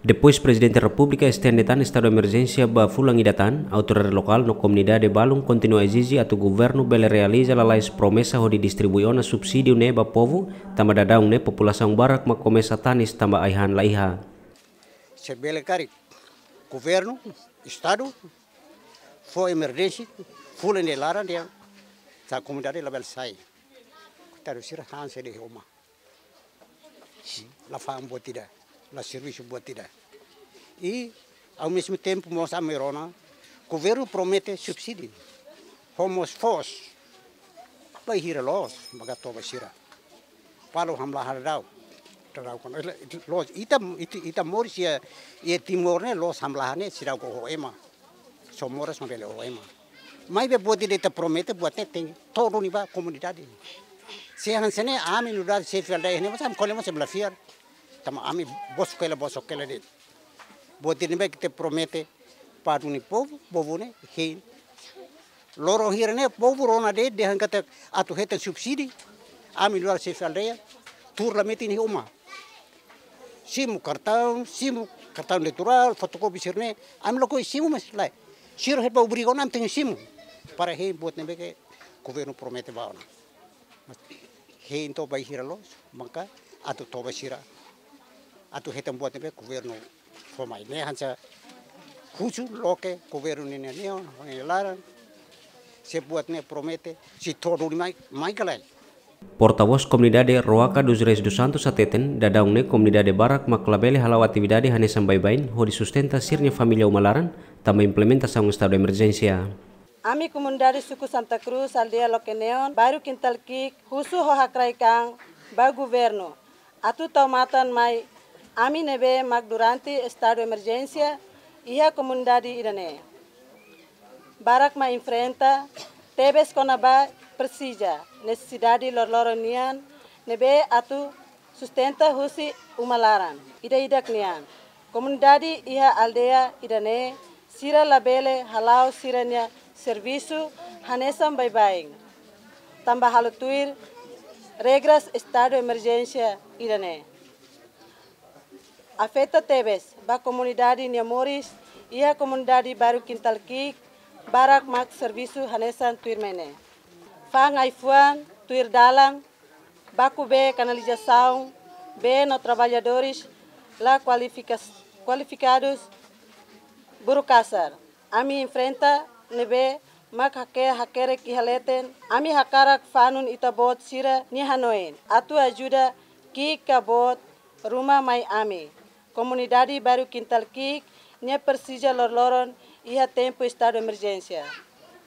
Depois Presidente da República tan estado de emergência ba idatan, autoridade local no comunidade Balung continua a atu governo bele realiza promesa ho di distribuiu na subsídio ne ba povo, tamba dadaung ne população barak ma komesa tanis tamba aihan laiha. Se bele kari, governo, estado, fo emergência, laran dia, ta comunidade bel sai. Tarusir hanse de homa. La fam botida. na serviço buat tidak. E, ao mesmo tempo, mostra a Merona, o governo promete subsídio. Homos fos, vai hira los, magatoba sira. Palo hamla hardau. Los, ita, ita, ita se ia, é, ia é timorne né? los hamla hane sirau ko né? hoema. Somoras mabele hoema. Mas é be pode dita promete buat tem todo niva comunidade. Se hansene amin udar se fialdai hene, mas am kolemos se blafiar. tama ami bos kela bosso kela de botini be te promete paduni povo povo ne hein loro hirne povo rona de de hankata atu heta subsidi ami luar se falrea tur la metini uma simu kartau simu kartau natural fotokopi sirne ami loko simu mas lai siro hepa obrigo nam simu para hein botne be ke governo promete baona hein to bai hiralos maka atu toba sira atau hitam buat nebe kuvernu komai ne hansa kucu loke kuvernu ne ne neo laran se buat ne promete si toru mai mai kalai Portavoz Komunidade Roaka dos Reis dos Santos Ateten, dadaungne Barak Barak halawati Halawa hane sambai bain, ho sustenta sirnya familia Umalaran, tambah implementasi um estado de Ami Komunidade suku Santa Cruz, aldea Lokeneon, baru kintal Kik, husu ho kang, ba governo. Atu taumatan mai Ami nebe mag durante estado de ia e irane. Barak ma enfrenta tebes conaba precisa necessidade lorloronian nebe atu sustenta husi umalaran ida idak nian. Comunidade iha aldea irane sira labele halau siranya servisu hanesam bye bye. Tamba halutuir regras estado de irane afeta Tebes, ba comunidade Niamores e ia comunidade Baru Quintalqui, Barak Mak Serviço Hanesan mene Fang Aifuan, Tuir dalang, Baku B Canalização, be no Trabalhadores, lá qualificados, Burukassar. Ami enfrenta, nebe, mak hake hakere kihaleten, ami hakarak fanun itabot sira hanoin, atu ajuda ki kabot rumah mai ami. Comunidade baru bairro Quintal nem ne persija lorloron ia tempo e estado de emergência.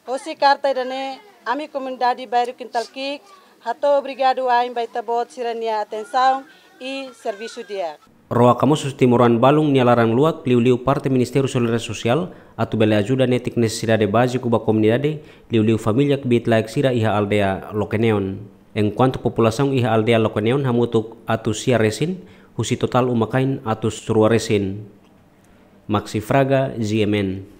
Hosi carta a ami comunidade bairro Quintal Quique, hato obrigado a imbaita bot sirania atenção e serviço dia. Roa Kamusus Timuran Balung Nialarang Luak Liu-Liu Parte ministeru Sosial sosial atau Bela Ajuda Netik de Básico kuba komunidade Liu-Liu familia que laik Sira Iha Aldea Lokeneon. Enquanto populasiung Iha Aldea Lokeneon hamutuk atu sia resin, husi total umakain atus ruaresin maxi fraga ziemen